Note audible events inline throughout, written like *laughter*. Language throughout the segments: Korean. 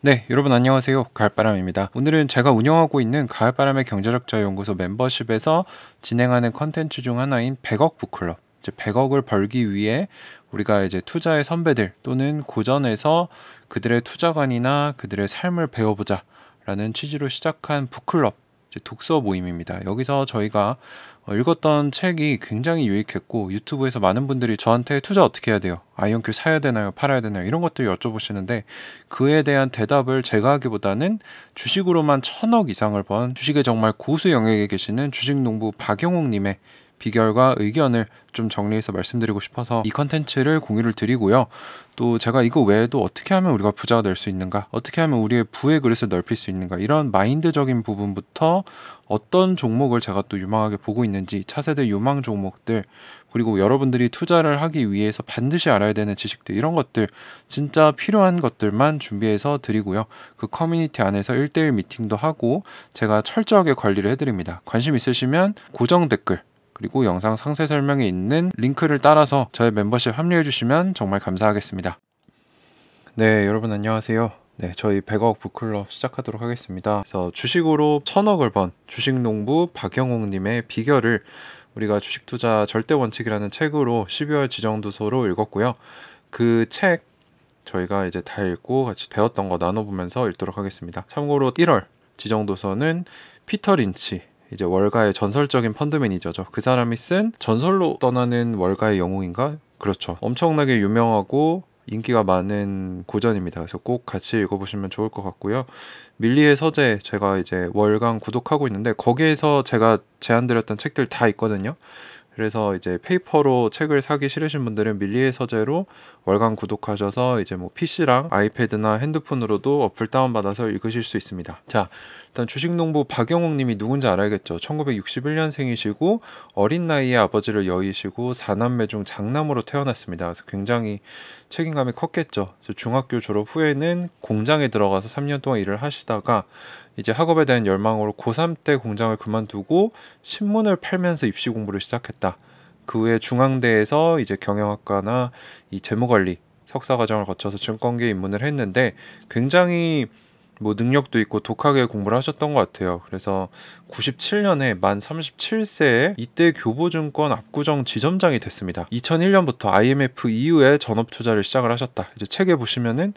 네, 여러분 안녕하세요. 가을바람입니다. 오늘은 제가 운영하고 있는 가을바람의 경제적자연구소 멤버십에서 진행하는 컨텐츠 중 하나인 100억 북클럽. 이제 100억을 벌기 위해 우리가 이제 투자의 선배들 또는 고전에서 그들의 투자관이나 그들의 삶을 배워보자 라는 취지로 시작한 북클럽 독서 모임입니다. 여기서 저희가 어, 읽었던 책이 굉장히 유익했고 유튜브에서 많은 분들이 저한테 투자 어떻게 해야 돼요? 아이언큐 사야 되나요? 팔아야 되나요? 이런 것들 여쭤보시는데 그에 대한 대답을 제가 하기보다는 주식으로만 천억 이상을 번 주식에 정말 고수 영역에 계시는 주식농부 박영옥 님의 비결과 의견을 좀 정리해서 말씀드리고 싶어서 이 컨텐츠를 공유를 드리고요. 또 제가 이거 외에도 어떻게 하면 우리가 부자가 될 수 있는가, 어떻게 하면 우리의 부의 그릇을 넓힐 수 있는가, 이런 마인드적인 부분부터 어떤 종목을 제가 또 유망하게 보고 있는지 차세대 유망 종목들 그리고 여러분들이 투자를 하기 위해서 반드시 알아야 되는 지식들 이런 것들 진짜 필요한 것들만 준비해서 드리고요. 그 커뮤니티 안에서 1대1 미팅도 하고 제가 철저하게 관리를 해드립니다. 관심 있으시면 고정 댓글 그리고 영상 상세 설명에 있는 링크를 따라서 저의 멤버십 합류해 주시면 정말 감사하겠습니다. 네, 여러분 안녕하세요. 네, 저희 100억 북클럽 시작하도록 하겠습니다. 그래서 주식으로 천억을 번 주식농부 박영웅님의 비결을 우리가 주식투자 절대 원칙이라는 책으로 12월 지정도서로 읽었고요. 그 책 저희가 이제 다 읽고 같이 배웠던 거 나눠보면서 읽도록 하겠습니다. 참고로 1월 지정도서는 피터 린치 이제 월가의 전설적인 펀드 매니저죠. 그 사람이 쓴 전설로 떠나는 월가의 영웅인가? 그렇죠. 엄청나게 유명하고 인기가 많은 고전입니다. 그래서 꼭 같이 읽어보시면 좋을 것 같고요. 밀리의 서재 제가 이제 월간 구독하고 있는데 거기에서 제가 제안드렸던 책들 다 있거든요. 그래서 이제 페이퍼로 책을 사기 싫으신 분들은 밀리의 서재로 월간 구독하셔서 이제 뭐 PC랑 아이패드나 핸드폰으로도 어플 다운받아서 읽으실 수 있습니다. 자, 일단 주식농부 박영욱 님이 누군지 알아야겠죠. 1961년생이시고 어린 나이에 아버지를 여의시고 4남매 중 장남으로 태어났습니다. 그래서 굉장히 책임감이 컸겠죠. 그래서 중학교 졸업 후에는 공장에 들어가서 3년 동안 일을 하시다가 이제 학업에 대한 열망으로 고3 때 공장을 그만두고 신문을 팔면서 입시 공부를 시작했다. 그 후에 중앙대에서 이제 경영학과나 이 재무관리 석사 과정을 거쳐서 증권계 입문을 했는데 굉장히 뭐 능력도 있고 독하게 공부를 하셨던 것 같아요. 그래서 97년에 만 37세에 이때 교보증권 압구정 지점장이 됐습니다. 2001년부터 IMF 이후에 전업 투자를 시작을 하셨다. 이제 책에 보시면은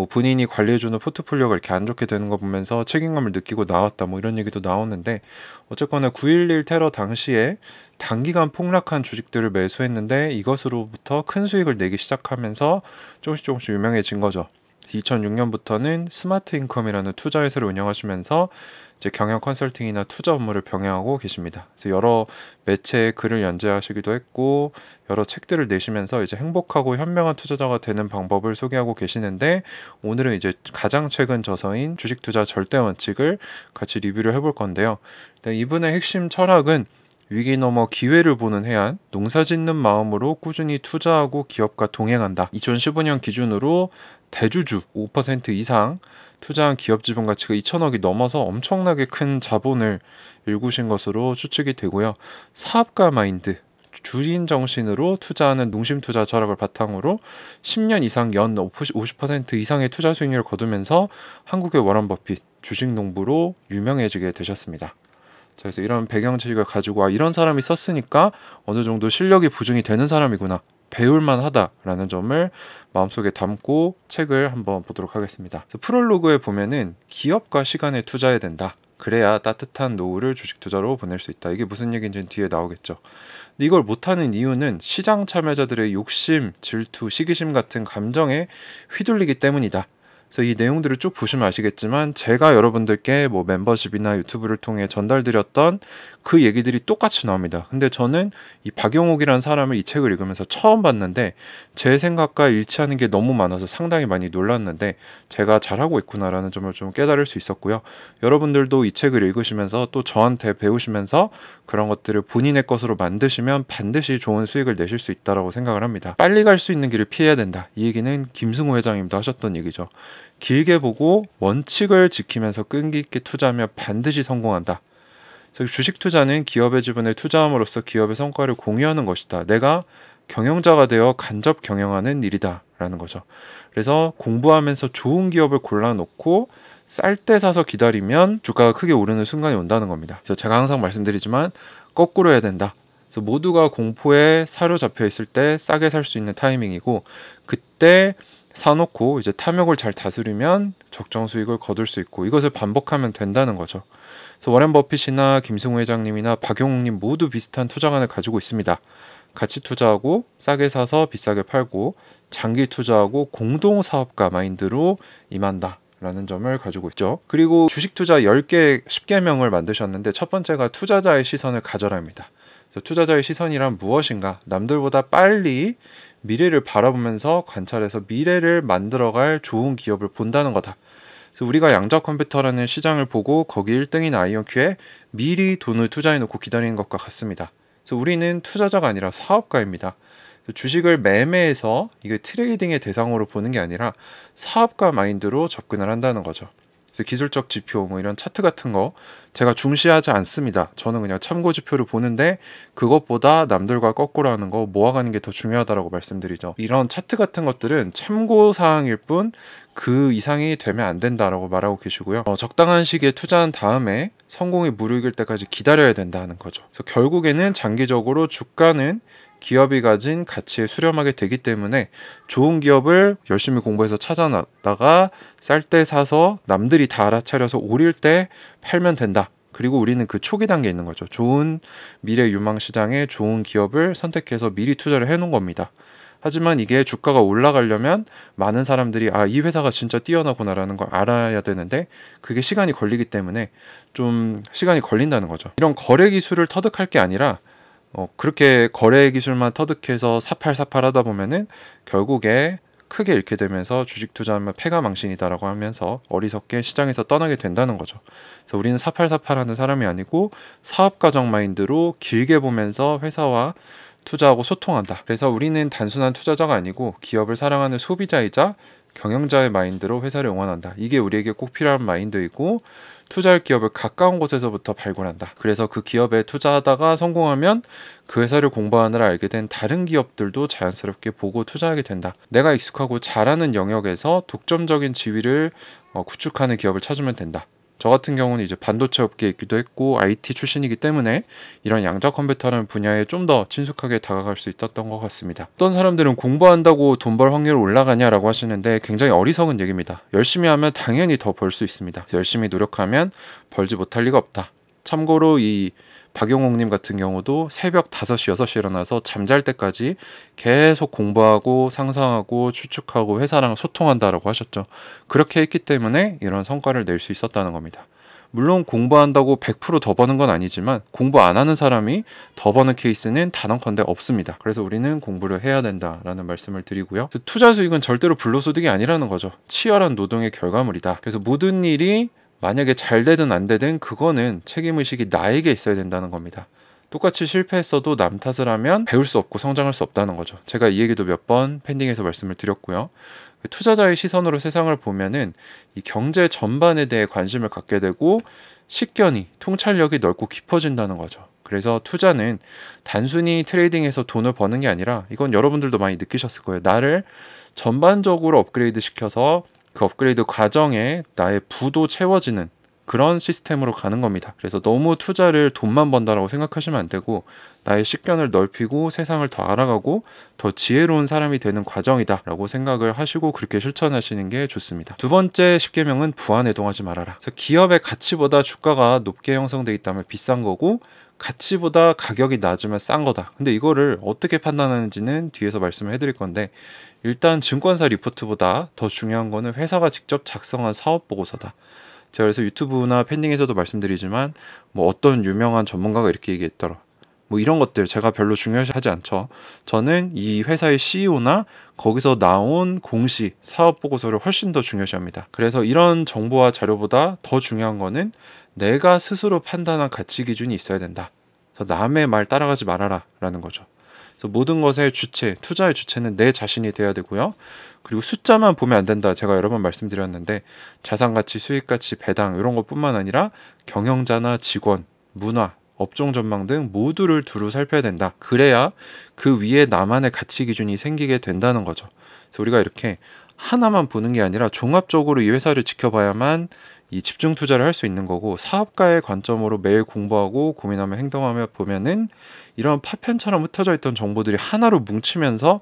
뭐 본인이 관리해주는 포트폴리오가 이렇게 안 좋게 되는 거 보면서 책임감을 느끼고 나왔다 뭐 이런 얘기도 나오는데 어쨌거나 9.11 테러 당시에 단기간 폭락한 주식들을 매수했는데 이것으로부터 큰 수익을 내기 시작하면서 조금씩 조금씩 유명해진 거죠. 2006년부터는 스마트 인컴이라는 투자 회사를 운영하시면서 이제 경영 컨설팅이나 투자 업무를 병행하고 계십니다. 그래서 여러 매체에 글을 연재하시기도 했고 여러 책들을 내시면서 이제 행복하고 현명한 투자자가 되는 방법을 소개하고 계시는데 오늘은 이제 가장 최근 저서인 주식 투자 절대 원칙을 같이 리뷰를 해볼 건데요. 이분의 핵심 철학은 위기 넘어 기회를 보는 해안, 농사 짓는 마음으로 꾸준히 투자하고 기업과 동행한다. 2015년 기준으로 대주주 5% 이상 투자한 기업 지분 가치가 2천억이 넘어서 엄청나게 큰 자본을 일구신 것으로 추측이 되고요. 사업가 마인드, 주인 정신으로 투자하는 농심 투자 철학을 바탕으로 10년 이상 연 50% 이상의 투자 수익률을 거두면서 한국의 워런 버핏 주식 농부로 유명해지게 되셨습니다. 자, 그래서 이런 배경 지식을 가지고 아 이런 사람이 썼으니까 어느 정도 실력이 보증이 되는 사람이구나 배울만 하다라는 점을 마음속에 담고 책을 한번 보도록 하겠습니다. 프롤로그에 보면은 기업과 시간에 투자해야 된다. 그래야 따뜻한 노후를 주식 투자로 보낼 수 있다. 이게 무슨 얘기인지 뒤에 나오겠죠. 근데 이걸 못하는 이유는 시장 참여자들의 욕심, 질투, 시기심 같은 감정에 휘둘리기 때문이다. 그래서 이 내용들을 쭉 보시면 아시겠지만 제가 여러분들께 뭐 멤버십이나 유튜브를 통해 전달드렸던 그 얘기들이 똑같이 나옵니다. 근데 저는 이 박영옥이라는 사람을 이 책을 읽으면서 처음 봤는데 제 생각과 일치하는 게 너무 많아서 상당히 많이 놀랐는데 제가 잘하고 있구나라는 점을 좀 깨달을 수 있었고요. 여러분들도 이 책을 읽으시면서 또 저한테 배우시면서 그런 것들을 본인의 것으로 만드시면 반드시 좋은 수익을 내실 수 있다라고 생각을 합니다. 빨리 갈 수 있는 길을 피해야 된다. 이 얘기는 김승우 회장님도 하셨던 얘기죠. 길게 보고 원칙을 지키면서 끈기 있게 투자하면 반드시 성공한다. 주식 투자는 기업의 지분을 투자함으로써 기업의 성과를 공유하는 것이다. 내가 경영자가 되어 간접 경영하는 일이다라는 거죠. 그래서 공부하면서 좋은 기업을 골라놓고 쌀 때 사서 기다리면 주가가 크게 오르는 순간이 온다는 겁니다. 그래서 제가 항상 말씀드리지만 거꾸로 해야 된다. 그래서 모두가 공포에 사로잡혀 있을 때 싸게 살 수 있는 타이밍이고 그때 사놓고 이제 탐욕을 잘 다스리면 적정 수익을 거둘 수 있고 이것을 반복하면 된다는 거죠. 그래서 워렌 버핏이나 김승우 회장님이나 박용욱님 모두 비슷한 투자관을 가지고 있습니다. 같이 투자하고 싸게 사서 비싸게 팔고 장기 투자하고 공동 사업가 마인드로 임한다. 라는 점을 가지고 있죠. 그리고 주식 투자 10개, 10개명을 만드셨는데 첫 번째가 투자자의 시선을 가져라입니다. 그래서 투자자의 시선이란 무엇인가? 남들보다 빨리 미래를 바라보면서 관찰해서 미래를 만들어갈 좋은 기업을 본다는 거다. 그래서 우리가 양자 컴퓨터라는 시장을 보고 거기 1등인 아이언큐에 미리 돈을 투자해놓고 기다리는 것과 같습니다. 그래서 우리는 투자자가 아니라 사업가입니다. 주식을 매매해서 이게 트레이딩의 대상으로 보는 게 아니라 사업가 마인드로 접근을 한다는 거죠. 그래서 기술적 지표 뭐 이런 차트 같은 거 제가 중시하지 않습니다. 저는 그냥 참고 지표를 보는데 그것보다 남들과 거꾸로 하는 거 모아가는 게 더 중요하다라고 말씀드리죠. 이런 차트 같은 것들은 참고 사항일 뿐 그 이상이 되면 안 된다라고 말하고 계시고요. 어, 적당한 시기에 투자한 다음에 성공이 무르익을 때까지 기다려야 된다는 거죠. 그래서 결국에는 장기적으로 주가는 기업이 가진 가치에 수렴하게 되기 때문에 좋은 기업을 열심히 공부해서 찾아놨다가 쌀 때 사서 남들이 다 알아차려서 오릴 때 팔면 된다. 그리고 우리는 그 초기 단계에 있는 거죠. 좋은 미래 유망 시장에 좋은 기업을 선택해서 미리 투자를 해놓은 겁니다. 하지만 이게 주가가 올라가려면 많은 사람들이 아, 이 회사가 진짜 뛰어나구나라는 걸 알아야 되는데 그게 시간이 걸리기 때문에 좀 시간이 걸린다는 거죠. 이런 거래 기술을 터득할 게 아니라 어, 그렇게 거래 기술만 터득해서 사팔사팔 하다 보면은 결국에 크게 잃게 되면서 주식 투자하면 패가 망신이다라고 하면서 어리석게 시장에서 떠나게 된다는 거죠. 그래서 우리는 사팔사팔 하는 사람이 아니고 사업가정 마인드로 길게 보면서 회사와 투자하고 소통한다. 그래서 우리는 단순한 투자자가 아니고 기업을 사랑하는 소비자이자 경영자의 마인드로 회사를 응원한다. 이게 우리에게 꼭 필요한 마인드이고 투자할 기업을 가까운 곳에서부터 발굴한다. 그래서 그 기업에 투자하다가 성공하면 그 회사를 공부하느라 알게 된 다른 기업들도 자연스럽게 보고 투자하게 된다. 내가 익숙하고 잘하는 영역에서 독점적인 지위를 어, 구축하는 기업을 찾으면 된다. 저 같은 경우는 이제 반도체 업계에 있기도 했고 IT 출신이기 때문에 이런 양자 컴퓨터라는 분야에 좀 더 친숙하게 다가갈 수 있었던 것 같습니다. 어떤 사람들은 공부한다고 돈 벌 확률 올라가냐라고 하시는데 굉장히 어리석은 얘기입니다. 열심히 하면 당연히 더 벌 수 있습니다. 열심히 노력하면 벌지 못할 리가 없다. 참고로 이 박용옥님 같은 경우도 새벽 5시, 6시 일어나서 잠잘 때까지 계속 공부하고 상상하고 추측하고 회사랑 소통한다라고 하셨죠. 그렇게 했기 때문에 이런 성과를 낼 수 있었다는 겁니다. 물론 공부한다고 100%더 버는 건 아니지만 공부 안 하는 사람이 더 버는 케이스는 단언컨대 없습니다. 그래서 우리는 공부를 해야 된다라는 말씀을 드리고요. 그 투자 수익은 절대로 불로소득이 아니라는 거죠. 치열한 노동의 결과물이다. 그래서 모든 일이 만약에 잘 되든 안 되든 그거는 책임의식이 나에게 있어야 된다는 겁니다. 똑같이 실패했어도 남 탓을 하면 배울 수 없고 성장할 수 없다는 거죠. 제가 이 얘기도 몇 번 팬딩에서 말씀을 드렸고요. 그 투자자의 시선으로 세상을 보면은 이 경제 전반에 대해 관심을 갖게 되고 식견이, 통찰력이 넓고 깊어진다는 거죠. 그래서 투자는 단순히 트레이딩에서 돈을 버는 게 아니라 이건 여러분들도 많이 느끼셨을 거예요. 나를 전반적으로 업그레이드 시켜서 그 업그레이드 과정에 나의 부도 채워지는 그런 시스템으로 가는 겁니다. 그래서 너무 투자를 돈만 번다라고 생각하시면 안 되고 나의 식견을 넓히고 세상을 더 알아가고 더 지혜로운 사람이 되는 과정이다라고 생각을 하시고 그렇게 실천하시는 게 좋습니다. 두 번째 10개명은 부안해동하지 말아라. 그래서 기업의 가치보다 주가가 높게 형성돼 있다면 비싼 거고 가치보다 가격이 낮으면 싼 거다. 근데 이거를 어떻게 판단하는지는 뒤에서 말씀을 해드릴 건데 일단 증권사 리포트보다 더 중요한 거는 회사가 직접 작성한 사업 보고서다. 제가 그래서 유튜브나 팬딩에서도 말씀드리지만 뭐 어떤 유명한 전문가가 이렇게 얘기했더라. 뭐 이런 것들 제가 별로 중요하지 않죠. 저는 이 회사의 CEO나 거기서 나온 공시, 사업 보고서를 훨씬 더 중요시합니다. 그래서 이런 정보와 자료보다 더 중요한 거는 내가 스스로 판단한 가치 기준이 있어야 된다. 남의 말 따라가지 말아라 라는 거죠. 그래서 모든 것의 주체, 투자의 주체는 내 자신이 돼야 되고요. 그리고 숫자만 보면 안 된다. 제가 여러 번 말씀드렸는데 자산 가치, 수익 가치, 배당 이런 것뿐만 아니라 경영자나 직원, 문화, 업종 전망 등 모두를 두루 살펴야 된다. 그래야 그 위에 나만의 가치 기준이 생기게 된다는 거죠. 그래서 우리가 이렇게 하나만 보는 게 아니라 종합적으로 이 회사를 지켜봐야만 이 집중 투자를 할 수 있는 거고 사업가의 관점으로 매일 공부하고 고민하며 행동하며 보면은 이런 파편처럼 흩어져 있던 정보들이 하나로 뭉치면서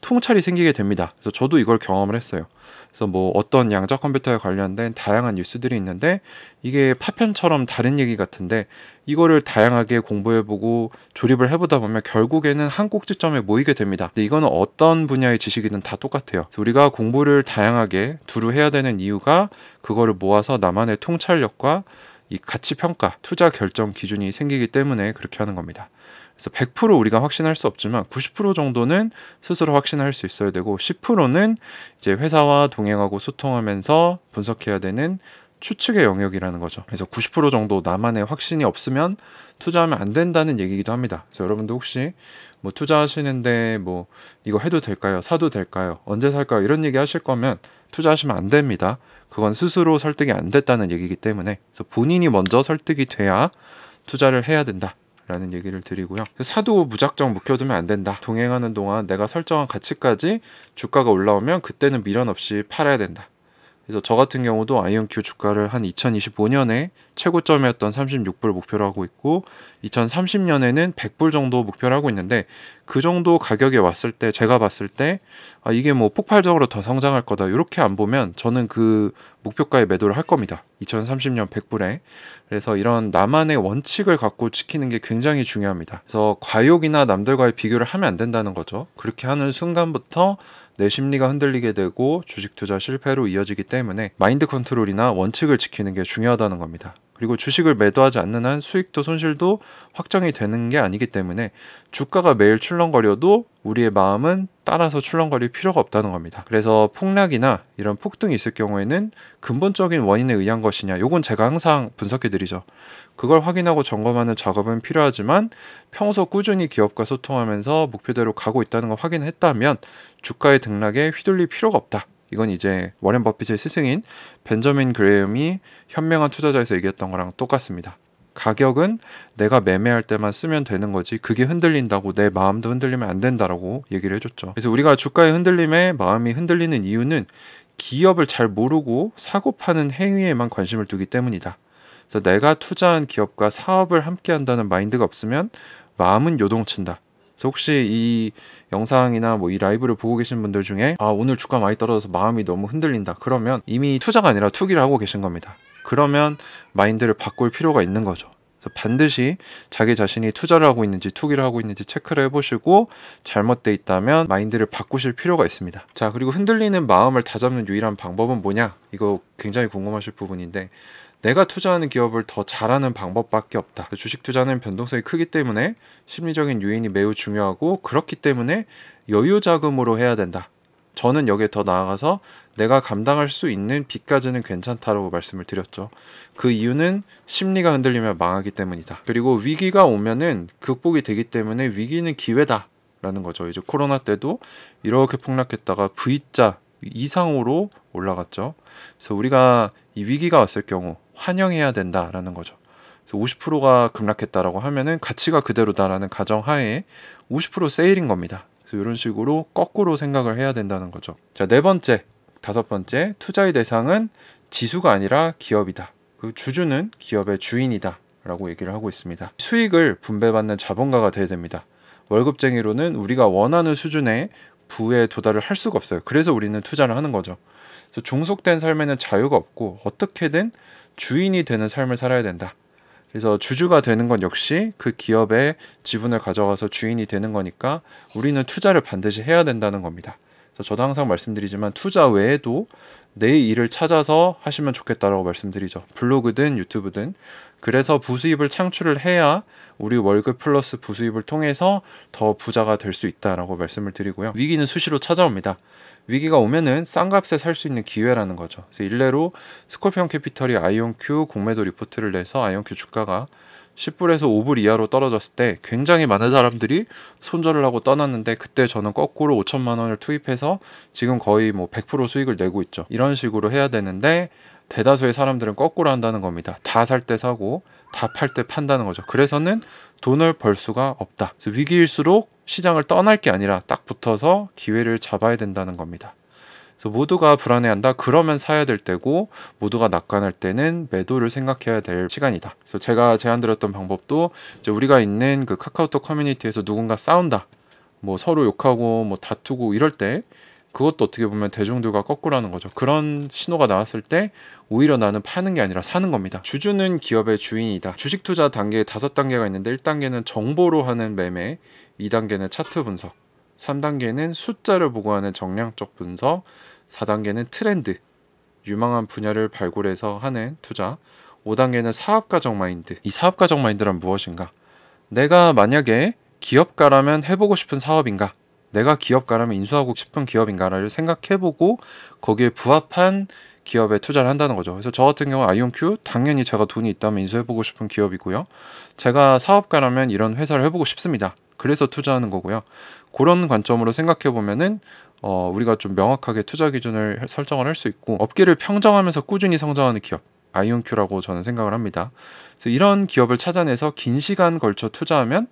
통찰이 생기게 됩니다. 그래서 저도 이걸 경험을 했어요. 그래서 뭐 어떤 양자 컴퓨터에 관련된 다양한 뉴스들이 있는데 이게 파편처럼 다른 얘기 같은데 이거를 다양하게 공부해보고 조립을 해보다 보면 결국에는 한 꼭지점에 모이게 됩니다. 근데 이거는 어떤 분야의 지식이든 다 똑같아요. 우리가 공부를 다양하게 두루 해야 되는 이유가 그거를 모아서 나만의 통찰력과 이 가치 평가, 투자 결정 기준이 생기기 때문에 그렇게 하는 겁니다. 그래서 100% 우리가 확신할 수 없지만 90% 정도는 스스로 확신할 수 있어야 되고 10%는 이제 회사와 동행하고 소통하면서 분석해야 되는 추측의 영역이라는 거죠. 그래서 90% 정도 나만의 확신이 없으면 투자하면 안 된다는 얘기기도 합니다. 그래서 여러분도 혹시 뭐 투자하시는데 뭐 이거 해도 될까요? 사도 될까요? 언제 살까요? 이런 얘기 하실 거면 투자하시면 안 됩니다. 그건 스스로 설득이 안 됐다는 얘기이기 때문에 그래서 본인이 먼저 설득이 돼야 투자를 해야 된다. 라는 얘기를 드리고요. 사도 무작정 묵혀두면 안 된다. 동행하는 동안 내가 설정한 가치까지 주가가 올라오면 그때는 미련 없이 팔아야 된다. 그래서 저 같은 경우도 아이온큐 주가를 한 2025년에 최고점이었던 36불 목표로 하고 있고 2030년에는 100불 정도 목표를 하고 있는데 그 정도 가격에 왔을 때 제가 봤을 때 아, 이게 뭐 폭발적으로 더 성장할 거다 이렇게 안 보면 저는 그 목표가에 매도를 할 겁니다. 2030년 100불에 그래서 이런 나만의 원칙을 갖고 지키는 게 굉장히 중요합니다. 그래서 과욕이나 남들과의 비교를 하면 안 된다는 거죠. 그렇게 하는 순간부터 내 심리가 흔들리게 되고 주식 투자 실패로 이어지기 때문에 마인드 컨트롤이나 원칙을 지키는 게 중요하다는 겁니다. 그리고 주식을 매도하지 않는 한 수익도 손실도 확정이 되는 게 아니기 때문에 주가가 매일 출렁거려도 우리의 마음은 따라서 출렁거릴 필요가 없다는 겁니다. 그래서 폭락이나 이런 폭등이 있을 경우에는 근본적인 원인에 의한 것이냐, 요건 제가 항상 분석해 드리죠. 그걸 확인하고 점검하는 작업은 필요하지만 평소 꾸준히 기업과 소통하면서 목표대로 가고 있다는 걸 확인했다면 주가의 등락에 휘둘릴 필요가 없다. 이건 이제 워렌 버핏의 스승인 벤저민 그레이엄이 현명한 투자자에서 얘기했던 거랑 똑같습니다. 가격은 내가 매매할 때만 쓰면 되는 거지 그게 흔들린다고 내 마음도 흔들리면 안 된다라고 얘기를 해줬죠. 그래서 우리가 주가의 흔들림에 마음이 흔들리는 이유는 기업을 잘 모르고 사고 파는 행위에만 관심을 두기 때문이다. 그래서 내가 투자한 기업과 사업을 함께 한다는 마인드가 없으면 마음은 요동친다. 그래서 혹시 이 영상이나 뭐 이 라이브를 보고 계신 분들 중에 아 오늘 주가 많이 떨어져서 마음이 너무 흔들린다 그러면 이미 투자가 아니라 투기를 하고 계신 겁니다. 그러면 마인드를 바꿀 필요가 있는 거죠. 그래서 반드시 자기 자신이 투자를 하고 있는지 투기를 하고 있는지 체크를 해보시고 잘못돼 있다면 마인드를 바꾸실 필요가 있습니다. 자 그리고 흔들리는 마음을 다잡는 유일한 방법은 뭐냐? 이거 굉장히 궁금하실 부분인데 내가 투자하는 기업을 더 잘하는 방법밖에 없다. 주식 투자는 변동성이 크기 때문에 심리적인 요인이 매우 중요하고 그렇기 때문에 여유 자금으로 해야 된다. 저는 여기에 더 나아가서 내가 감당할 수 있는 빚까지는 괜찮다라고 말씀을 드렸죠. 그 이유는 심리가 흔들리면 망하기 때문이다. 그리고 위기가 오면은 극복이 되기 때문에 위기는 기회다. 라는 거죠. 이제 코로나 때도 이렇게 폭락했다가 V자 이상으로 올라갔죠. 그래서 우리가 이 위기가 왔을 경우 환영해야 된다라는 거죠. 50%가 급락했다라고 하면은 가치가 그대로다라는 가정하에 50% 세일인 겁니다. 그래서 이런 식으로 거꾸로 생각을 해야 된다는 거죠. 자, 네 번째, 다섯 번째, 투자의 대상은 지수가 아니라 기업이다. 그 주주는 기업의 주인이다. 라고 얘기를 하고 있습니다. 수익을 분배받는 자본가가 돼야 됩니다. 월급쟁이로는 우리가 원하는 수준의 부에 도달을 할 수가 없어요. 그래서 우리는 투자를 하는 거죠. 그래서 종속된 삶에는 자유가 없고 어떻게든 주인이 되는 삶을 살아야 된다. 그래서 주주가 되는 건 역시 그 기업의 지분을 가져가서 주인이 되는 거니까 우리는 투자를 반드시 해야 된다는 겁니다. 그래서 저도 항상 말씀드리지만 투자 외에도 내 일을 찾아서 하시면 좋겠다라고 말씀드리죠. 블로그든 유튜브든 그래서 부수입을 창출을 해야 우리 월급 플러스 부수입을 통해서 더 부자가 될 수 있다라고 말씀을 드리고요. 위기는 수시로 찾아옵니다. 위기가 오면은 싼 값에 살 수 있는 기회라는 거죠. 그래서 일례로 스콜피온 캐피털이 IONQ 공매도 리포트를 내서 IONQ 주가가 10불에서 5불 이하로 떨어졌을 때 굉장히 많은 사람들이 손절을 하고 떠났는데 그때 저는 거꾸로 5천만 원을 투입해서 지금 거의 뭐 100% 수익을 내고 있죠. 이런 식으로 해야 되는데 대다수의 사람들은 거꾸로 한다는 겁니다. 다 살 때 사고 다 팔 때 판다는 거죠. 그래서는 돈을 벌 수가 없다. 위기일수록 시장을 떠날 게 아니라 딱 붙어서 기회를 잡아야 된다는 겁니다. 그래서 모두가 불안해한다. 그러면 사야 될 때고 모두가 낙관할 때는 매도를 생각해야 될 시간이다. 그래서 제가 제안드렸던 방법도 이제 우리가 있는 그 카카오톡 커뮤니티에서 누군가 싸운다. 뭐 서로 욕하고 뭐 다투고 이럴 때 그것도 어떻게 보면 대중들과 거꾸라는 거죠. 그런 신호가 나왔을 때 오히려 나는 파는 게 아니라 사는 겁니다. 주주는 기업의 주인이다. 주식 투자 단계 다섯 단계가 있는데 일단계는 정보로 하는 매매, 2단계는 차트 분석, 3단계는 숫자를 보고하는 정량적 분석, 4단계는 트렌드, 유망한 분야를 발굴해서 하는 투자, 5단계는 사업가적 마인드. 이 사업가적 마인드란 무엇인가? 내가 만약에 기업가라면 해보고 싶은 사업인가? 내가 기업가라면 인수하고 싶은 기업인가를 생각해보고 거기에 부합한 기업에 투자를 한다는 거죠. 그래서 저 같은 경우 아이온큐 당연히 제가 돈이 있다면 인수해보고 싶은 기업이고요. 제가 사업가라면 이런 회사를 해보고 싶습니다. 그래서 투자하는 거고요. 그런 관점으로 생각해 보면은 어, 우리가 좀 명확하게 투자 기준을 설정을 할 수 있고 업계를 평정하면서 꾸준히 성장하는 기업 아이온큐라고 저는 생각을 합니다. 그래서 이런 기업을 찾아내서 긴 시간 걸쳐 투자하면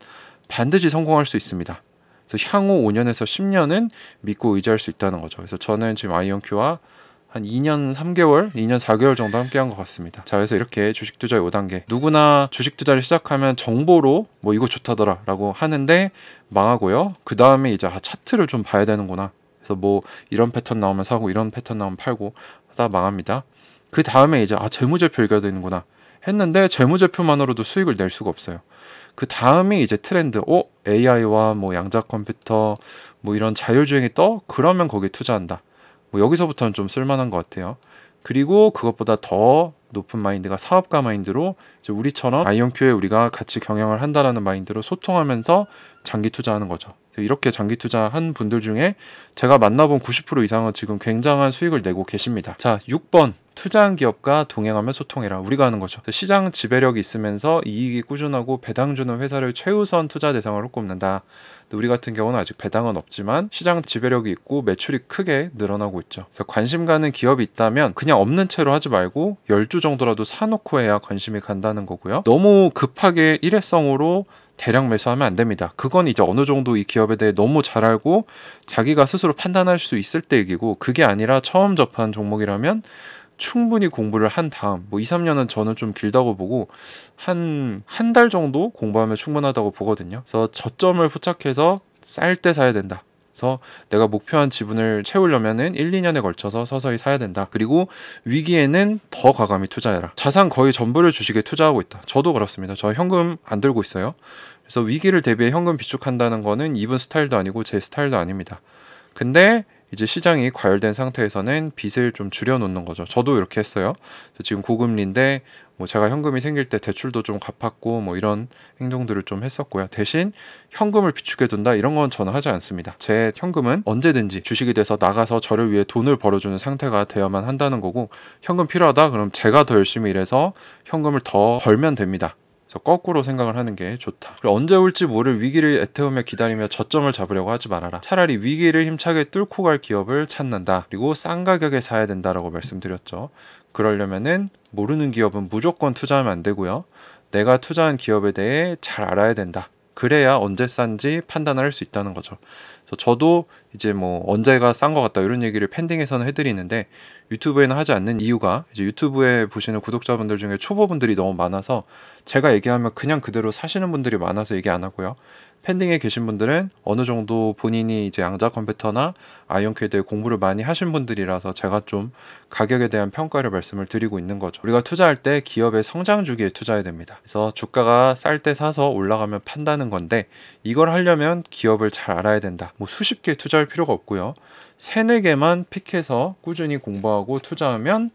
반드시 성공할 수 있습니다. 그래서 향후 5년에서 10년은 믿고 의지할 수 있다는 거죠. 그래서 저는 지금 아이온큐와 한 2년 3개월, 2년 4개월 정도 함께 한 것 같습니다. 자, 그래서 이렇게 주식 투자의 5단계. 누구나 주식 투자를 시작하면 정보로 뭐 이거 좋다더라 라고 하는데 망하고요. 그 다음에 이제 아, 차트를 좀 봐야 되는구나. 그래서 뭐 이런 패턴 나오면 사고 이런 패턴 나오면 팔고 하다 망합니다. 그 다음에 이제 아, 재무제표 읽어야 되는구나. 했는데 재무제표만으로도 수익을 낼 수가 없어요. 그 다음에 이제 트렌드, 오 어? AI와 뭐 양자 컴퓨터 뭐 이런 자율주행이 떠? 그러면 거기에 투자한다. 뭐 여기서부터는 좀 쓸만한 것 같아요. 그리고 그것보다 더 높은 마인드가 사업가 마인드로 우리처럼 아이언큐에 우리가 같이 경영을 한다라는 마인드로 소통하면서 장기 투자하는 거죠. 이렇게 장기 투자한 분들 중에 제가 만나본 90% 이상은 지금 굉장한 수익을 내고 계십니다. 자, 6번. 투자한 기업과 동행하며 소통해라. 우리가 하는 거죠. 시장 지배력이 있으면서 이익이 꾸준하고 배당 주는 회사를 최우선 투자 대상으로 꼽는다. 우리 같은 경우는 아직 배당은 없지만 시장 지배력이 있고 매출이 크게 늘어나고 있죠. 그래서 관심 가는 기업이 있다면 그냥 없는 채로 하지 말고 10주 정도라도 사놓고 해야 관심이 간다는 거고요. 너무 급하게 일회성으로 대량 매수하면 안 됩니다. 그건 이제 어느 정도 이 기업에 대해 너무 잘 알고 자기가 스스로 판단할 수 있을 때 얘기고 그게 아니라 처음 접한 종목이라면 충분히 공부를 한 다음 뭐 2, 3년은 저는 좀 길다고 보고 한 한 달 정도 공부하면 충분하다고 보거든요. 그래서 저점을 포착해서 쌀 때 사야 된다. 그래서 내가 목표한 지분을 채우려면은 1, 2년에 걸쳐서 서서히 사야 된다. 그리고 위기에는 더 과감히 투자해라. 자산 거의 전부를 주식에 투자하고 있다. 저도 그렇습니다. 저 현금 안 들고 있어요. 그래서 위기를 대비해 현금 비축한다는 거는 이분 스타일도 아니고 제 스타일도 아닙니다. 근데 이제 시장이 과열된 상태에서는 빚을 좀 줄여놓는 거죠. 저도 이렇게 했어요. 지금 고금리인데 뭐 제가 현금이 생길 때 대출도 좀 갚았고 뭐 이런 행동들을 좀 했었고요. 대신 현금을 비축해 둔다 이런 건 저는 하지 않습니다. 제 현금은 언제든지 주식이 돼서 나가서 저를 위해 돈을 벌어주는 상태가 되어야만 한다는 거고 현금 필요하다 그럼 제가 더 열심히 일해서 현금을 더 벌면 됩니다. 그 거꾸로 생각을 하는 게 좋다. 그리고 언제 올지 모를 위기를 애태우며 기다리며 저점을 잡으려고 하지 말아라. 차라리 위기를 힘차게 뚫고 갈 기업을 찾는다. 그리고 싼 가격에 사야 된다라고 말씀드렸죠. 그러려면은 모르는 기업은 무조건 투자하면 안 되고요. 내가 투자한 기업에 대해 잘 알아야 된다. 그래야 언제 싼지 판단할 수 있다는 거죠. 그래서 저도 이제 뭐 언제가 싼 것 같다 이런 얘기를 팬딩에서는 해드리는데 유튜브에는 하지 않는 이유가 이제 유튜브에 보시는 구독자분들 중에 초보분들이 너무 많아서 제가 얘기하면 그냥 그대로 사시는 분들이 많아서 얘기 안 하고요. 팬딩에 계신 분들은 어느 정도 본인이 이제 양자 컴퓨터나 아이온큐에 대해 공부를 많이 하신 분들이라서 제가 좀 가격에 대한 평가를 말씀을 드리고 있는 거죠. 우리가 투자할 때 기업의 성장 주기에 투자해야 됩니다. 그래서 주가가 쌀 때 사서 올라가면 판다는 건데 이걸 하려면 기업을 잘 알아야 된다. 뭐 수십 개 투자할 필요가 없고요. 세네 개만 픽해서 꾸준히 공부하고 투자하면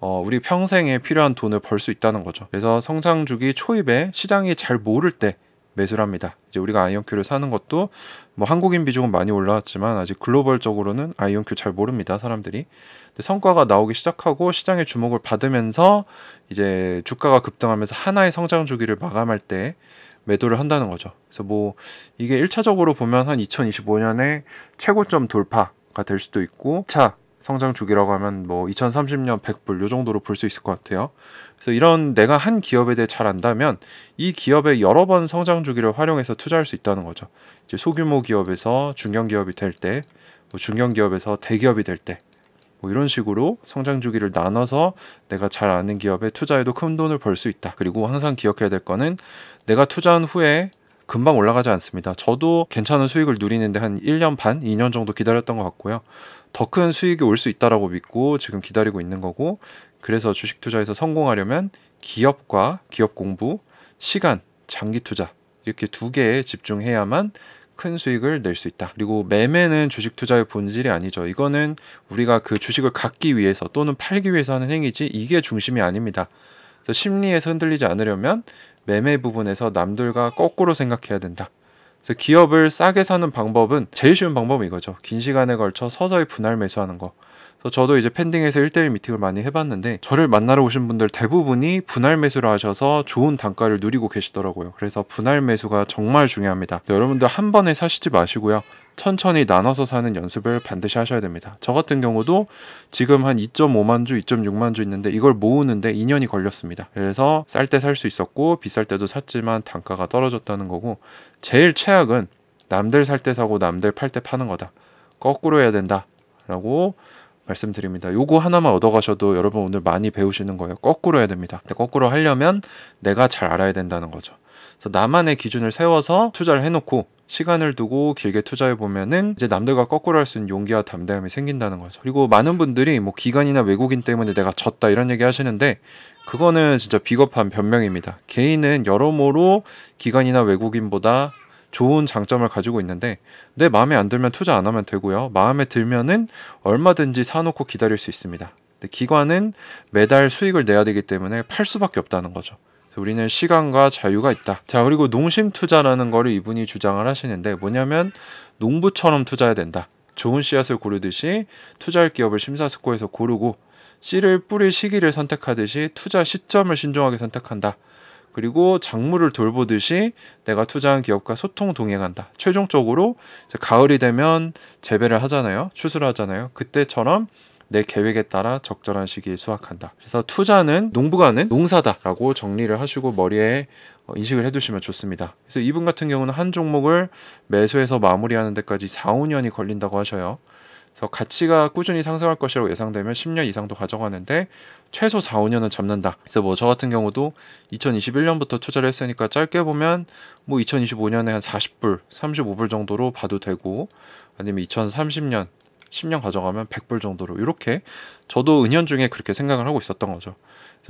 어, 우리 평생에 필요한 돈을 벌 수 있다는 거죠. 그래서 성장 주기 초입에 시장이 잘 모를 때 매수를 합니다. 이제 우리가 아이온큐를 사는 것도 뭐 한국인 비중은 많이 올라왔지만 아직 글로벌적으로는 아이온큐 잘 모릅니다. 사람들이. 근데 성과가 나오기 시작하고 시장의 주목을 받으면서 이제 주가가 급등하면서 하나의 성장 주기를 마감할 때 매도를 한다는 거죠. 그래서 뭐 이게 1차적으로 보면 한 2025년에 최고점 돌파가 될 수도 있고 차 성장 주기라고 하면 뭐 2030년 100불 요 정도로 볼 수 있을 것 같아요. 그래서 이런 내가 한 기업에 대해 잘 안다면 이 기업의 여러 번 성장 주기를 활용해서 투자할 수 있다는 거죠. 이제 소규모 기업에서 중견 기업이 될 때, 뭐 중견 기업에서 대기업이 될 때, 뭐 이런 식으로 성장 주기를 나눠서 내가 잘 아는 기업에 투자해도 큰 돈을 벌 수 있다. 그리고 항상 기억해야 될 거는 내가 투자한 후에 금방 올라가지 않습니다. 저도 괜찮은 수익을 누리는데 한 1년 반, 2년 정도 기다렸던 것 같고요. 더 큰 수익이 올 수 있다라고 믿고 지금 기다리고 있는 거고 그래서 주식 투자에서 성공하려면 기업과 기업 공부, 시간, 장기 투자 이렇게 두 개에 집중해야만 큰 수익을 낼 수 있다. 그리고 매매는 주식 투자의 본질이 아니죠. 이거는 우리가 그 주식을 갖기 위해서 또는 팔기 위해서 하는 행위지 이게 중심이 아닙니다. 그래서 심리에서 흔들리지 않으려면 매매 부분에서 남들과 거꾸로 생각해야 된다. 그래서 기업을 싸게 사는 방법은 제일 쉬운 방법이 이거죠. 긴 시간에 걸쳐 서서히 분할 매수하는 거. 그래서 저도 이제 팬딩에서 1대1 미팅을 많이 해봤는데 저를 만나러 오신 분들 대부분이 분할 매수를 하셔서 좋은 단가를 누리고 계시더라고요. 그래서 분할 매수가 정말 중요합니다. 네, 여러분들 한 번에 사시지 마시고요. 천천히 나눠서 사는 연습을 반드시 하셔야 됩니다. 저 같은 경우도 지금 한 2.5만 주, 2.6만 주 있는데 이걸 모으는데 2년이 걸렸습니다. 그래서 쌀 때 살 수 있었고 비쌀 때도 샀지만 단가가 떨어졌다는 거고 제일 최악은 남들 살 때 사고 남들 팔 때 파는 거다. 거꾸로 해야 된다. 라고 말씀드립니다. 요거 하나만 얻어가셔도 여러분 오늘 많이 배우시는 거예요. 거꾸로 해야 됩니다. 거꾸로 하려면 내가 잘 알아야 된다는 거죠. 그래서 나만의 기준을 세워서 투자를 해놓고 시간을 두고 길게 투자해 보면은 이제 남들과 거꾸로 할 수 있는 용기와 담대함이 생긴다는 거죠. 그리고 많은 분들이 뭐 기관이나 외국인 때문에 내가 졌다 이런 얘기 하시는데 그거는 진짜 비겁한 변명입니다. 개인은 여러모로 기관이나 외국인보다 좋은 장점을 가지고 있는데 내 마음에 안 들면 투자 안 하면 되고요. 마음에 들면은 얼마든지 사놓고 기다릴 수 있습니다. 근데 기관은 매달 수익을 내야 되기 때문에 팔 수밖에 없다는 거죠. 우리는 시간과 자유가 있다. 자, 그리고 농심 투자라는 거를 이분이 주장을 하시는데 뭐냐면 농부처럼 투자해야 된다. 좋은 씨앗을 고르듯이 투자할 기업을 심사숙고해서 고르고 씨를 뿌릴 시기를 선택하듯이 투자 시점을 신중하게 선택한다. 그리고 작물을 돌보듯이 내가 투자한 기업과 소통 동행한다. 최종적으로 가을이 되면 재배를 하잖아요. 추수를 하잖아요. 그때처럼 내 계획에 따라 적절한 시기에 수확한다. 그래서 투자는 농부가는 농사다라고 정리를 하시고 머리에 어, 인식을 해두시면 좋습니다. 그래서 이분 같은 경우는 한 종목을 매수해서 마무리하는 데까지 4, 5년이 걸린다고 하셔요. 그래서 가치가 꾸준히 상승할 것이라고 예상되면 10년 이상도 가져가는데 최소 4, 5년은 잡는다. 그래서 뭐 저 같은 경우도 2021년부터 투자를 했으니까 짧게 보면 뭐 2025년에 한 40불, 35불 정도로 봐도 되고 아니면 2030년 10년 가져가면 100불 정도로 이렇게 저도 은연중에 그렇게 생각을 하고 있었던 거죠.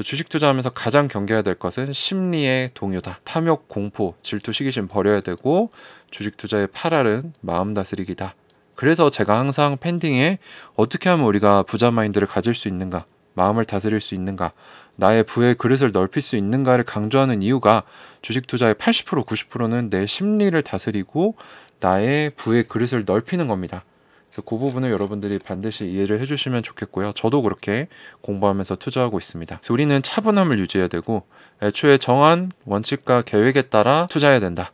주식 투자하면서 가장 경계해야 될 것은 심리의 동요다. 탐욕, 공포, 질투, 시기심 버려야 되고 주식 투자의 파랄은 마음 다스리기다. 그래서 제가 항상 팬딩에 어떻게 하면 우리가 부자 마인드를 가질 수 있는가, 마음을 다스릴 수 있는가, 나의 부의 그릇을 넓힐 수 있는가를 강조하는 이유가 주식 투자의 80% 90%는 내 심리를 다스리고 나의 부의 그릇을 넓히는 겁니다. 그 부분을 여러분들이 반드시 이해를 해주시면 좋겠고요. 저도 그렇게 공부하면서 투자하고 있습니다. 그래서 우리는 차분함을 유지해야 되고 애초에 정한 원칙과 계획에 따라 투자해야 된다.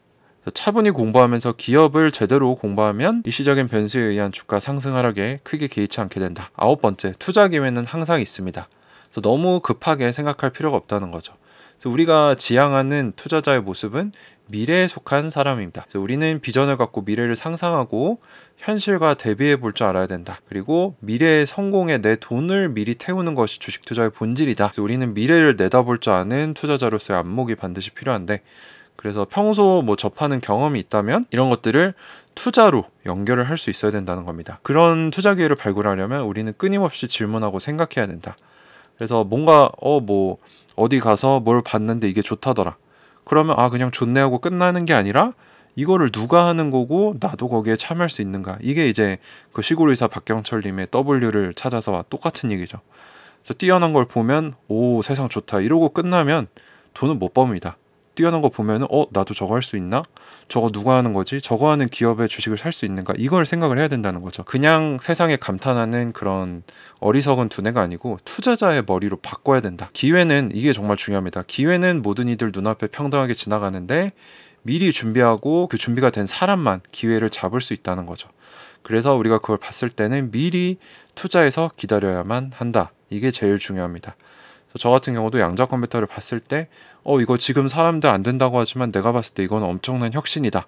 차분히 공부하면서 기업을 제대로 공부하면 일시적인 변수에 의한 주가 상승 하락에 크게 개의치 않게 된다. 아홉 번째, 투자 기회는 항상 있습니다. 그래서 너무 급하게 생각할 필요가 없다는 거죠. 그래서 우리가 지향하는 투자자의 모습은 미래에 속한 사람입니다. 그래서 우리는 비전을 갖고 미래를 상상하고 현실과 대비해 볼 줄 알아야 된다. 그리고 미래의 성공에 내 돈을 미리 태우는 것이 주식 투자의 본질이다. 그래서 우리는 미래를 내다볼 줄 아는 투자자로서의 안목이 반드시 필요한데 그래서 평소 뭐 접하는 경험이 있다면 이런 것들을 투자로 연결을 할 수 있어야 된다는 겁니다. 그런 투자 기회를 발굴하려면 우리는 끊임없이 질문하고 생각해야 된다. 그래서 뭔가 어 뭐 어디 가서 뭘 봤는데 이게 좋다더라. 그러면 아 그냥 좋네 하고 끝나는 게 아니라 이거를 누가 하는 거고 나도 거기에 참여할 수 있는가 이게 이제 그 시골의사 박경철님의 W를 찾아서와 똑같은 얘기죠. 그래서 뛰어난 걸 보면 오 세상 좋다 이러고 끝나면 돈은 못 법니다. 뛰어난 거 보면은 어 나도 저거 할 수 있나? 저거 누가 하는 거지? 저거 하는 기업의 주식을 살 수 있는가? 이걸 생각을 해야 된다는 거죠. 그냥 세상에 감탄하는 그런 어리석은 두뇌가 아니고 투자자의 머리로 바꿔야 된다. 기회는 이게 정말 중요합니다. 기회는 모든 이들 눈앞에 평등하게 지나가는데 미리 준비하고 그 준비가 된 사람만 기회를 잡을 수 있다는 거죠. 그래서 우리가 그걸 봤을 때는 미리 투자해서 기다려야만 한다. 이게 제일 중요합니다. 저 같은 경우도 양자 컴퓨터를 봤을 때, 어, 이거 지금 사람들 안 된다고 하지만 내가 봤을 때 이건 엄청난 혁신이다.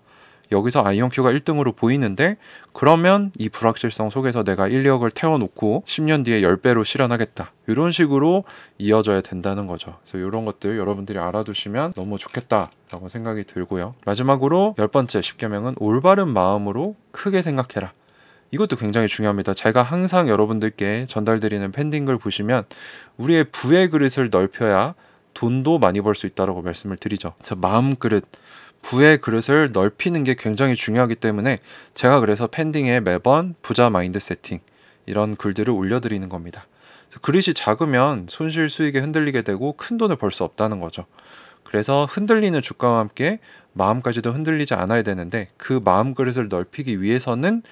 여기서 아이온큐가 1등으로 보이는데, 그러면 이 불확실성 속에서 내가 인력을 태워놓고 10년 뒤에 10배로 실현하겠다. 이런 식으로 이어져야 된다는 거죠. 그래서 이런 것들 여러분들이 알아두시면 너무 좋겠다라고 생각이 들고요. 마지막으로 열 번째 10개명은 올바른 마음으로 크게 생각해라. 이것도 굉장히 중요합니다. 제가 항상 여러분들께 전달드리는 팬딩글 보시면 우리의 부의 그릇을 넓혀야 돈도 많이 벌 수 있다라고 말씀을 드리죠. 그래서 마음 그릇, 부의 그릇을 넓히는 게 굉장히 중요하기 때문에 제가 그래서 팬딩에 매번 부자 마인드 세팅 이런 글들을 올려드리는 겁니다. 그릇이 작으면 손실 수익에 흔들리게 되고 큰 돈을 벌 수 없다는 거죠. 그래서 흔들리는 주가와 함께 마음까지도 흔들리지 않아야 되는데 그 마음 그릇을 넓히기 위해서는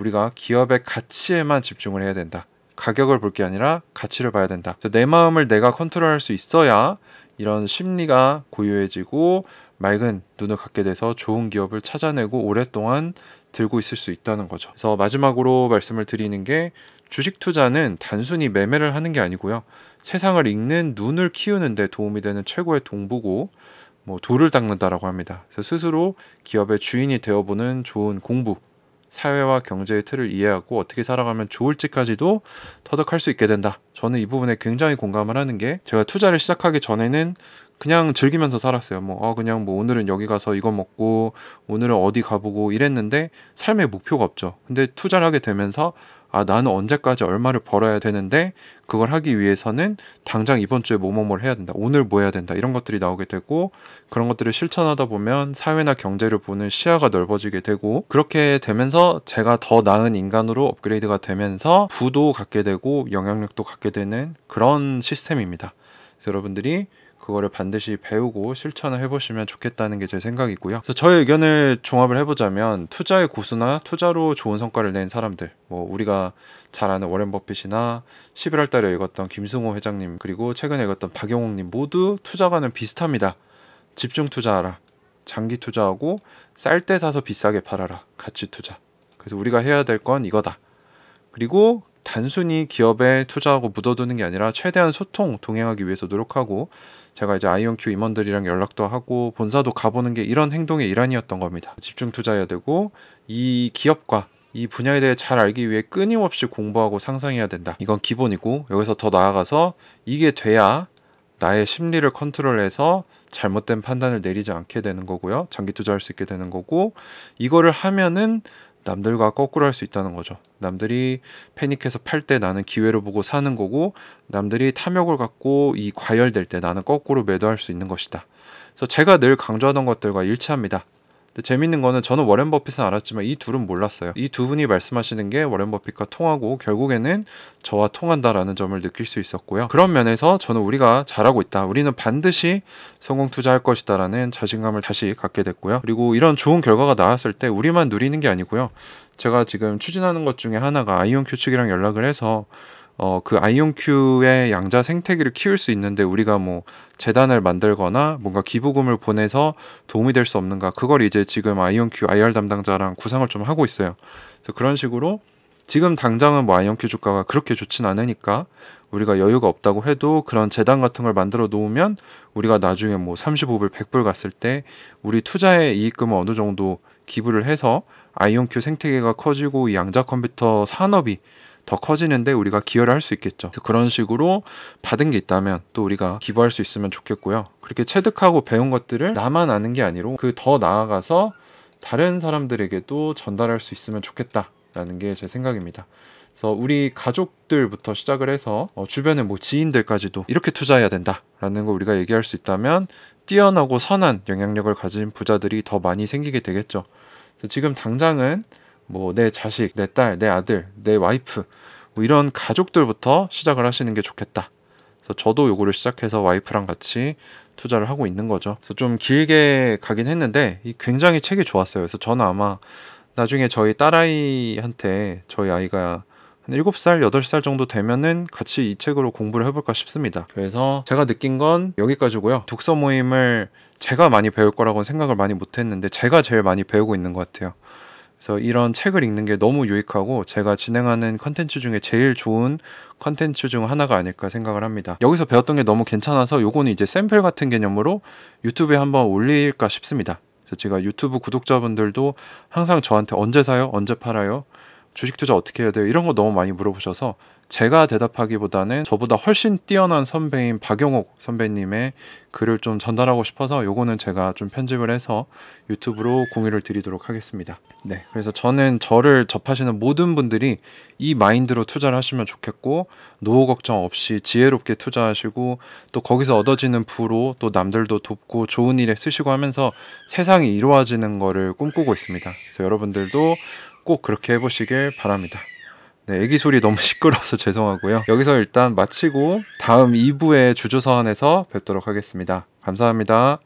우리가 기업의 가치에만 집중을 해야 된다. 가격을 볼 게 아니라 가치를 봐야 된다. 내 마음을 내가 컨트롤할 수 있어야 이런 심리가 고요해지고 맑은 눈을 갖게 돼서 좋은 기업을 찾아내고 오랫동안 들고 있을 수 있다는 거죠. 그래서 마지막으로 말씀을 드리는 게 주식 투자는 단순히 매매를 하는 게 아니고요. 세상을 읽는 눈을 키우는데 도움이 되는 최고의 동부고 뭐 돌을 닦는다라고 합니다. 그래서 스스로 기업의 주인이 되어보는 좋은 공부 사회와 경제의 틀을 이해하고 어떻게 살아가면 좋을지까지도 터득할 수 있게 된다. 저는 이 부분에 굉장히 공감을 하는 게 제가 투자를 시작하기 전에는 그냥 즐기면서 살았어요. 뭐, 아, 그냥 뭐 오늘은 여기 가서 이거 먹고 오늘은 어디 가보고 이랬는데 삶의 목표가 없죠. 근데 투자를 하게 되면서 아, 나는 언제까지 얼마를 벌어야 되는데 그걸 하기 위해서는 당장 이번 주에 뭐뭐를 해야 된다. 오늘 뭐 해야 된다. 이런 것들이 나오게 되고 그런 것들을 실천하다 보면 사회나 경제를 보는 시야가 넓어지게 되고 그렇게 되면서 제가 더 나은 인간으로 업그레이드가 되면서 부도 갖게 되고 영향력도 갖게 되는 그런 시스템입니다. 그래서 여러분들이 그거를 반드시 배우고 실천을 해보시면 좋겠다는 게 제 생각이고요. 그래서 저의 의견을 종합을 해보자면 투자의 고수나 투자로 좋은 성과를 낸 사람들, 뭐 우리가 잘 아는 워렌 버핏이나 11월 달에 읽었던 김승호 회장님 그리고 최근에 읽었던 박영욱님 모두 투자가는 비슷합니다. 집중 투자하라. 장기 투자하고 쌀 때 사서 비싸게 팔아라. 가치 투자. 그래서 우리가 해야 될 건 이거다. 그리고 단순히 기업에 투자하고 묻어두는 게 아니라 최대한 소통, 동행하기 위해서 노력하고 제가 이제 아이온큐 임원들이랑 연락도 하고 본사도 가보는 게 이런 행동의 일환이었던 겁니다. 집중 투자해야 되고 이 기업과 이 분야에 대해 잘 알기 위해 끊임없이 공부하고 상상해야 된다. 이건 기본이고 여기서 더 나아가서 이게 돼야 나의 심리를 컨트롤해서 잘못된 판단을 내리지 않게 되는 거고요. 장기 투자할 수 있게 되는 거고 이거를 하면은 남들과 거꾸로 할 수 있다는 거죠. 남들이 패닉해서 팔 때 나는 기회로 보고 사는 거고, 남들이 탐욕을 갖고 이 과열될 때 나는 거꾸로 매도할 수 있는 것이다. 그래서 제가 늘 강조하던 것들과 일치합니다. 근데 재밌는 거는 저는 워렌 버핏은 알았지만 이 둘은 몰랐어요. 이 두 분이 말씀하시는 게 워렌 버핏과 통하고 결국에는 저와 통한다라는 점을 느낄 수 있었고요. 그런 면에서 저는 우리가 잘하고 있다. 우리는 반드시 성공 투자할 것이다라는 자신감을 다시 갖게 됐고요. 그리고 이런 좋은 결과가 나왔을 때 우리만 누리는 게 아니고요. 제가 지금 추진하는 것 중에 하나가 아이온 큐측이랑 연락을 해서 어, 그 아이온큐의 양자 생태계를 키울 수 있는데 우리가 뭐 재단을 만들거나 뭔가 기부금을 보내서 도움이 될 수 없는가 그걸 이제 지금 아이온큐 IR 담당자랑 구상을 좀 하고 있어요. 그래서 그런 식으로 지금 당장은 뭐 아이온큐 주가가 그렇게 좋진 않으니까 우리가 여유가 없다고 해도 그런 재단 같은 걸 만들어 놓으면 우리가 나중에 뭐 35불 100불 갔을 때 우리 투자의 이익금을 어느 정도 기부를 해서 아이온큐 생태계가 커지고 이 양자 컴퓨터 산업이 더 커지는데 우리가 기여를 할 수 있겠죠. 그런 식으로 받은 게 있다면 또 우리가 기부할 수 있으면 좋겠고요. 그렇게 체득하고 배운 것들을 나만 아는 게 아니고 그더 나아가서 다른 사람들에게도 전달할 수 있으면 좋겠다라는 게 제 생각입니다. 그래서 우리 가족들부터 시작을 해서 어, 주변의 뭐 지인들까지도 이렇게 투자해야 된다라는 걸 우리가 얘기할 수 있다면 뛰어나고 선한 영향력을 가진 부자들이 더 많이 생기게 되겠죠. 지금 당장은 뭐내 자식, 내 딸, 내 아들, 내 와이프 뭐 이런 가족들부터 시작을 하시는 게 좋겠다. 그래서 저도 요거를 시작해서 와이프랑 같이 투자를 하고 있는 거죠. 그래서 좀 길게 가긴 했는데 굉장히 책이 좋았어요. 그래서 저는 아마 나중에 저희 딸아이한테 저희 아이가 한 7살, 8살 정도 되면은 같이 이 책으로 공부를 해볼까 싶습니다. 그래서 제가 느낀 건 여기까지고요. 독서 모임을 제가 많이 배울 거라고 생각을 많이 못했는데 제가 제일 많이 배우고 있는 것 같아요. 그래서 이런 책을 읽는 게 너무 유익하고 제가 진행하는 컨텐츠 중에 제일 좋은 컨텐츠 중 하나가 아닐까 생각을 합니다. 여기서 배웠던 게 너무 괜찮아서 요거는 이제 샘플 같은 개념으로 유튜브에 한번 올릴까 싶습니다. 그래서 제가 유튜브 구독자분들도 항상 저한테 언제 사요? 언제 팔아요? 주식 투자 어떻게 해야 돼요? 이런 거 너무 많이 물어보셔서 제가 대답하기보다는 저보다 훨씬 뛰어난 선배인 박영옥 선배님의 글을 좀 전달하고 싶어서 요거는 제가 좀 편집을 해서 유튜브로 공유를 드리도록 하겠습니다. 네. 그래서 저는 저를 접하시는 모든 분들이 이 마인드로 투자를 하시면 좋겠고 노후 걱정 없이 지혜롭게 투자하시고 또 거기서 얻어지는 부로 또 남들도 돕고 좋은 일에 쓰시고 하면서 세상이 이루어지는 거를 꿈꾸고 있습니다. 그래서 여러분들도 꼭 그렇게 해보시길 바랍니다. 네, 애기 소리 너무 *laughs* 시끄러워서 죄송하고요. 여기서 일단 마치고 다음 2부의 주조안에서 뵙도록 하겠습니다. 감사합니다.